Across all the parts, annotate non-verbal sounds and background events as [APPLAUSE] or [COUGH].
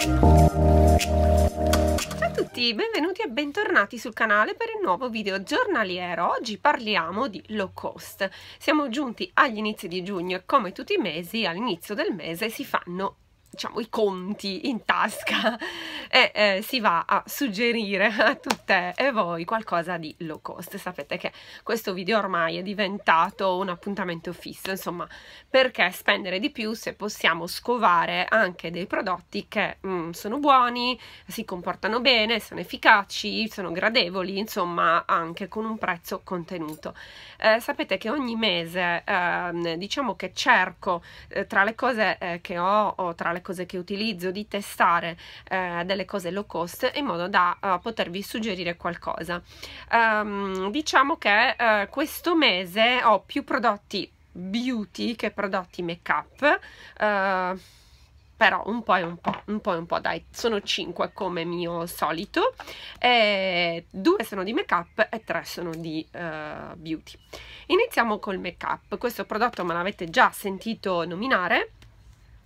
Ciao a tutti, benvenuti e bentornati sul canale per il nuovo video giornaliero. Oggi parliamo di low cost. Siamo giunti agli inizi di giugno e come tutti i mesi all'inizio del mese si fanno diciamo, i conti in tasca [LAUGHS] e eh, si va a suggerire a tutte e voi qualcosa di low cost. Sapete che questo video ormai è diventato un appuntamento fisso, insomma, perché spendere di più se possiamo scovare anche dei prodotti che mm, sono buoni, si comportano bene, sono efficaci, sono gradevoli, insomma, anche con un prezzo contenuto. Eh, sapete che ogni mese eh, diciamo che cerco eh, tra le cose eh, che ho o tra le le cose che utilizzo, di testare eh, delle cose low cost in modo da uh, potervi suggerire qualcosa. Um, diciamo che uh, questo mese ho più prodotti beauty che prodotti make up. Uh, eh, però un po' e un po', un po' e un po', dai, sono 5 come mio solito, e 2 sono di make up e 3 sono di uh, beauty. Iniziamo col make up, questo prodotto me l'avete già sentito nominare,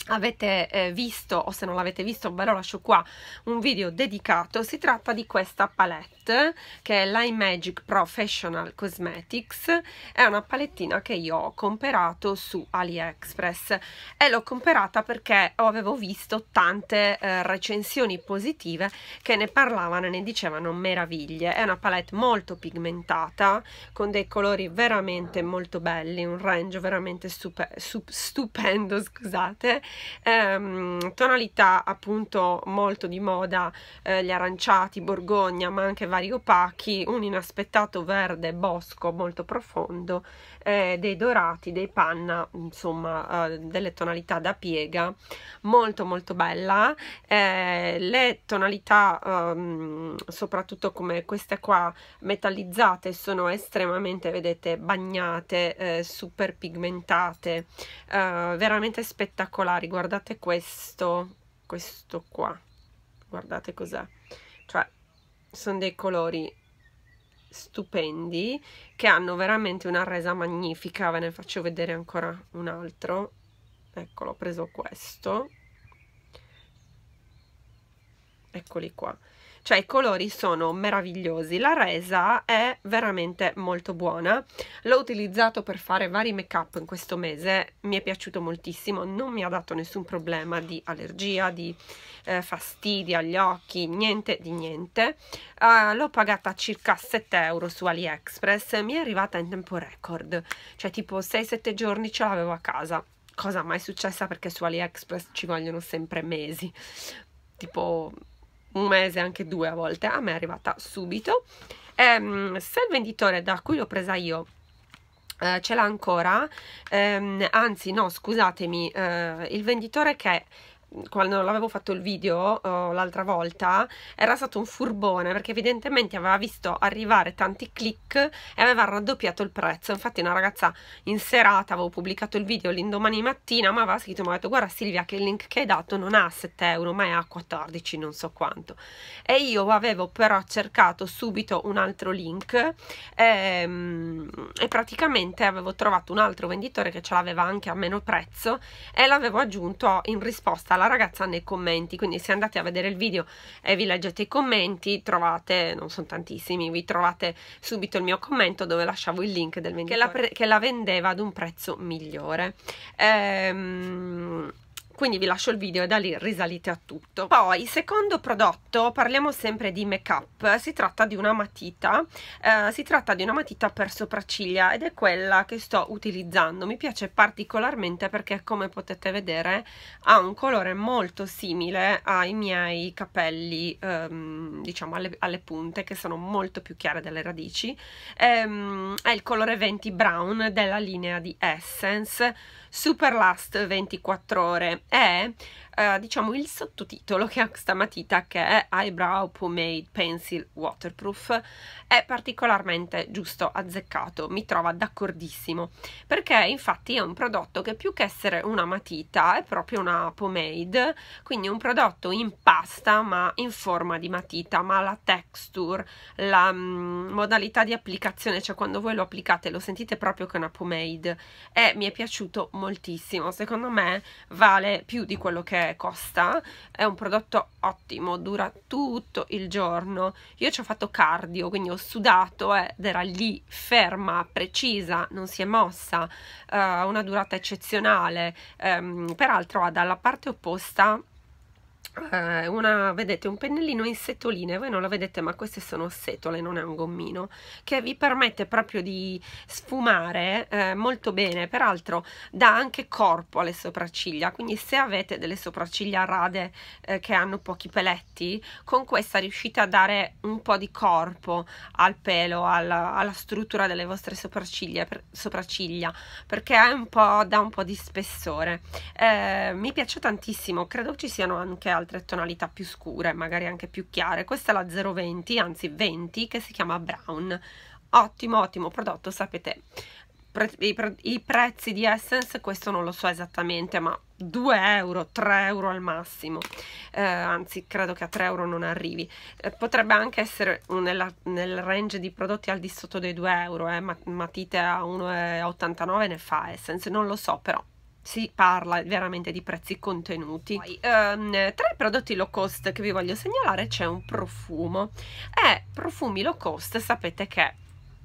avete eh, visto o se non l'avete visto ve lo lascio qua un video dedicato si tratta di questa palette che è l'Eye Magic Professional Cosmetics è una palettina che io ho comperato su AliExpress e l'ho comperata perché avevo visto tante eh, recensioni positive che ne parlavano e ne dicevano meraviglie è una palette molto pigmentata con dei colori veramente molto belli un range veramente stupe, stup, stupendo scusate ehm, tonalità appunto molto di moda eh, gli aranciati, borgogna ma anche vari opachi, un inaspettato verde bosco molto profondo, eh, dei dorati, dei panna, insomma eh, delle tonalità da piega molto molto bella, eh, le tonalità ehm, soprattutto come queste qua metallizzate sono estremamente vedete bagnate, eh, super pigmentate, eh, veramente spettacolari particolari guardate questo questo qua guardate cos'è cioè sono dei colori stupendi che hanno veramente una resa magnifica ve ne faccio vedere ancora un altro ecco l'ho preso questo eccoli qua cioè i colori sono meravigliosi la resa è veramente molto buona l'ho utilizzato per fare vari make up in questo mese mi è piaciuto moltissimo non mi ha dato nessun problema di allergia di eh, fastidio agli occhi niente di niente uh, l'ho pagata circa 7 euro su aliexpress mi è arrivata in tempo record cioè tipo 6-7 giorni ce l'avevo a casa cosa mai successa perché su aliexpress ci vogliono sempre mesi tipo un mese, anche due a volte, a me è arrivata subito. Ehm, se il venditore da cui l'ho presa io eh, ce l'ha ancora, ehm, anzi no, scusatemi, eh, il venditore che quando l'avevo fatto il video oh, l'altra volta, era stato un furbone perché evidentemente aveva visto arrivare tanti click e aveva raddoppiato il prezzo. Infatti una ragazza in serata avevo pubblicato il video l'indomani mattina, ma aveva scritto, mi ha detto guarda Silvia che il link che hai dato non è a 7 euro ma è a 14 non so quanto. E io avevo però cercato subito un altro link ehm, e praticamente avevo trovato un altro venditore che ce l'aveva anche a meno prezzo e l'avevo aggiunto in risposta alla la ragazza nei commenti, quindi se andate a vedere il video e vi leggete i commenti trovate, non sono tantissimi, vi trovate subito il mio commento dove lasciavo il link del venditore che la, che la vendeva ad un prezzo migliore. Ehm, quindi vi lascio il video e da lì risalite a tutto. Poi, secondo prodotto, parliamo sempre di make up, si tratta di una matita, eh, si tratta di una matita per sopracciglia ed è quella che sto utilizzando, mi piace particolarmente perché come potete vedere ha un colore molto simile ai miei capelli, ehm, diciamo alle, alle, punte che sono molto più chiare delle radici, ehm, è il colore 20 brown della linea di Essence, Super Last 24 ore è eh, diciamo il sottotitolo che ha questa matita che è Eyebrow Pomade Pencil Waterproof è particolarmente giusto azzeccato, mi trova d'accordissimo perché infatti è un prodotto che più che essere una matita è proprio una pomade, quindi un prodotto in pasta ma in forma di matita, ma la texture, la mm, modalità di applicazione, cioè quando voi lo applicate lo sentite proprio che è una pomade e mi è piaciuto moltissimo, secondo me vale più di quello che costa, è un prodotto ottimo, dura tutto il giorno. Io ci ho fatto cardio, quindi ho sudato ed era lì ferma, precisa, non si è mossa, ha eh, una durata eccezionale. Ehm, peraltro ha dalla parte opposta eh, una, vedete un pennellino in setoline voi non lo vedete ma queste sono setole non è un gommino che vi permette proprio di sfumare eh, molto bene peraltro dà anche corpo alle sopracciglia quindi se avete delle sopracciglia rade eh, che hanno pochi peletti con questa riuscite a dare un po' di corpo al pelo alla, alla struttura delle vostre sopracciglia, per, sopracciglia perché un dà un po' di spessore eh, mi piace tantissimo credo ci siano anche altre altre tonalità più scure, magari anche più chiare. Questa è la 020, anzi 20, che si chiama Brown. Ottimo, ottimo prodotto, sapete, i, i, prezzi di Essence, questo non lo so esattamente, ma 2 euro, 3 euro al massimo, eh, anzi credo che a 3 euro non arrivi. Eh, potrebbe anche essere nella, nel range di prodotti al di sotto dei 2 euro, eh, matite a 1,89 ne fa Essence, non lo so però si parla veramente di prezzi contenuti. Poi, um, tra i prodotti low cost che vi voglio segnalare c'è un profumo e profumi low cost sapete che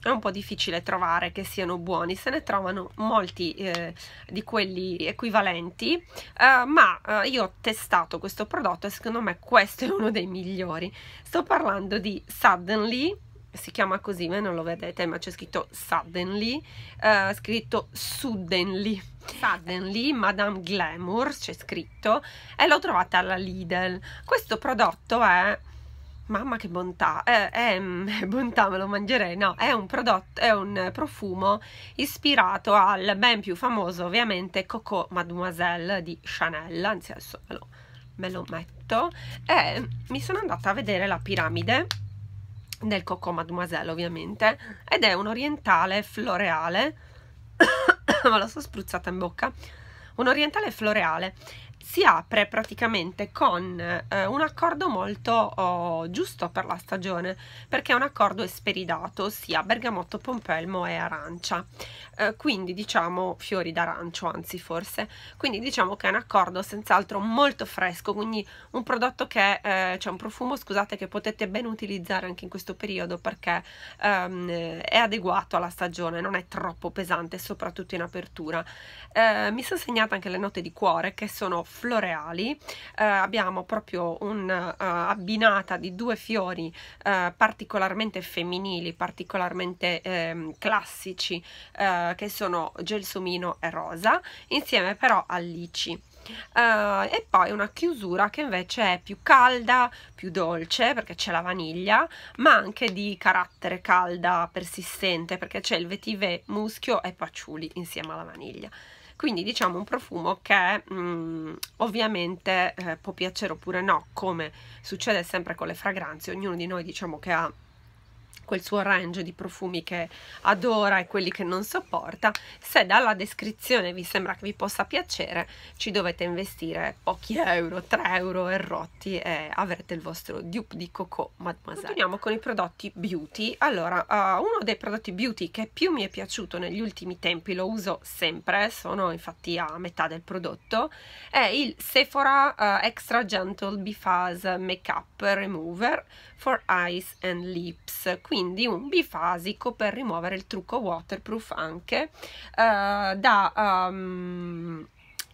è un po' difficile trovare che siano buoni, se ne trovano molti eh, di quelli equivalenti, eh, ma eh, io ho testato questo prodotto e secondo me questo è uno dei migliori. Sto parlando di Suddenly si chiama così, ma non lo vedete, ma c'è scritto Suddenly, uh, scritto Suddenly, Suddenly, Madame Glamour, c'è scritto, e l'ho trovata alla Lidl. Questo prodotto è, mamma che bontà, è, è, è, bontà, me lo mangerei, no, è un prodotto, è un profumo ispirato al ben più famoso, ovviamente, Coco Mademoiselle di Chanel, anzi adesso me lo, me lo metto, e mi sono andata a vedere la piramide, del Coco Mademoiselle ovviamente ed è un orientale floreale [COUGHS] me la so spruzzata in bocca un orientale floreale si apre praticamente con eh, un accordo molto oh, giusto per la stagione perché è un accordo esperidato ossia bergamotto, pompelmo e arancia eh, quindi diciamo fiori d'arancio anzi forse quindi diciamo che è un accordo senz'altro molto fresco quindi un prodotto che eh, c'è cioè un profumo scusate che potete ben utilizzare anche in questo periodo perché ehm, è adeguato alla stagione non è troppo pesante soprattutto in apertura eh, mi sono segnata anche le note di cuore che sono floreali eh, abbiamo proprio un'abbinata eh, uh, di due fiori uh, particolarmente femminili particolarmente um, classici uh, che sono gelsomino e rosa insieme però a lici Uh, e poi una chiusura che invece è più calda, più dolce perché c'è la vaniglia, ma anche di carattere calda persistente perché c'è il vetive muschio e paciuli insieme alla vaniglia quindi diciamo un profumo che mh, mm, ovviamente eh, può piacere oppure no come succede sempre con le fragranze ognuno di noi diciamo che ha quel suo range di profumi che adora e quelli che non sopporta. Se dalla descrizione vi sembra che vi possa piacere, ci dovete investire pochi euro, 3 euro e rotti e avrete il vostro dupe di Coco Mademoiselle. Continuiamo con i prodotti beauty. Allora, uh, uno dei prodotti beauty che più mi è piaciuto negli ultimi tempi, lo uso sempre, sono infatti a metà del prodotto, è il Sephora uh, Extra Gentle Bifaz Makeup Remover for Eyes and Lips. Quindi quindi un bifasico per rimuovere il trucco waterproof anche eh, da um,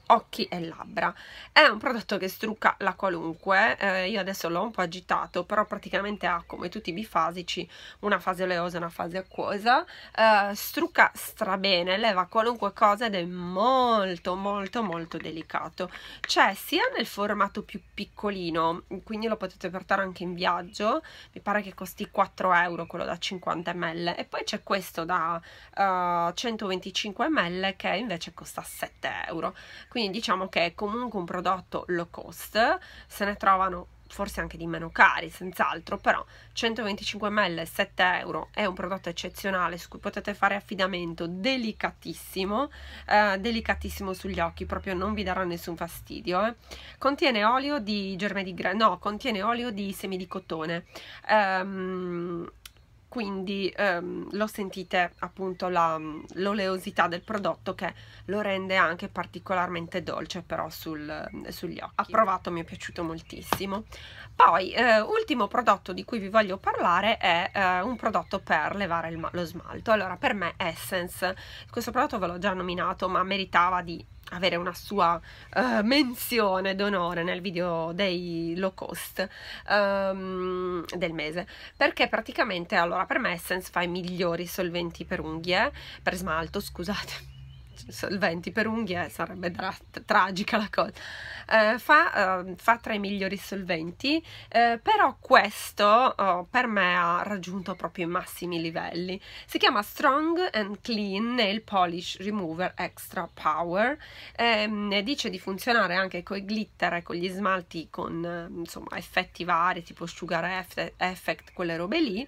occhi e labbra è un prodotto che strucca la qualunque eh, io adesso l'ho un po' agitato però praticamente ha come tutti i bifasici una fase oleosa e una fase acquosa eh, strucca strabene leva qualunque cosa ed è molto molto molto delicato c'è sia nel formato più piccolino quindi lo potete portare anche in viaggio mi pare che costi 4 euro quello da 50 ml e poi c'è questo da uh, eh, 125 ml che invece costa 7 euro quindi diciamo che è comunque un prodotto low cost se ne trovano forse anche di meno cari, senz'altro, però 125 ml 7 euro è un prodotto eccezionale su cui potete fare affidamento delicatissimo, eh, delicatissimo sugli occhi, proprio non vi darà nessun fastidio. Eh. Contiene olio di germe di grano, no, contiene olio di semi di cotone. Ehm, quindi ehm, lo sentite appunto la, l'oleosità del prodotto che lo rende anche particolarmente dolce però sul, sugli occhi. Ha provato, mi è piaciuto moltissimo. Poi, eh, ultimo prodotto di cui vi voglio parlare è eh, un prodotto per levare il, lo smalto. Allora, per me Essence, questo prodotto ve l'ho già nominato ma meritava di avere una sua uh, menzione d'onore nel video dei low cost um, del mese perché praticamente allora per me Essence fa i migliori solventi per unghie per smalto scusate solventi per unghie, sarebbe tragica la cosa, eh, fa, eh, fa, tra i migliori solventi, eh, però questo oh, per me ha raggiunto proprio i massimi livelli. Si chiama Strong and Clean Nail Polish Remover Extra Power, ehm, dice di funzionare anche con i glitter e con gli smalti con ehm, insomma, effetti vari tipo Sugar Effect, quelle robe lì,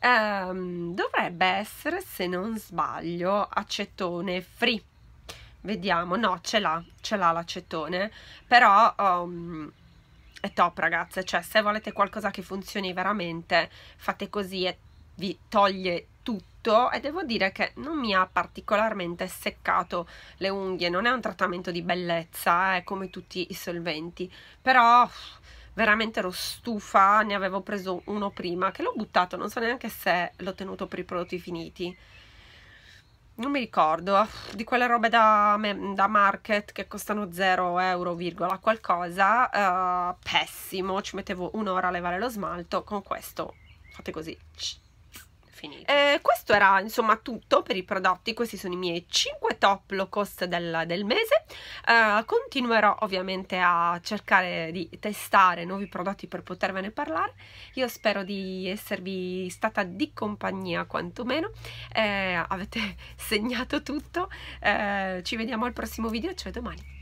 ehm, dovrebbe essere se non sbaglio acetone free Vediamo, no, ce l'ha, ce l'ha l'acetone, però um, è top ragazze, cioè se volete qualcosa che funzioni veramente fate così e vi toglie tutto e devo dire che non mi ha particolarmente seccato le unghie, non è un trattamento di bellezza, è eh, come tutti i solventi, però veramente ero stufa, ne avevo preso uno prima che l'ho buttato, non so neanche se l'ho tenuto per i prodotti finiti non mi ricordo, di quelle robe da, da market che costano 0 euro, virgola, qualcosa, uh, pessimo, ci mettevo un'ora a levare lo smalto, con questo fate così, finito. Eh, questo era insomma tutto per i prodotti, questi sono i miei 5 top low cost del, del mese. Eh, continuerò ovviamente a cercare di testare nuovi prodotti per potervene parlare. Io spero di esservi stata di compagnia quantomeno. Eh, avete [LAUGHS] segnato tutto, eh, ci vediamo al prossimo video, Ciao domani.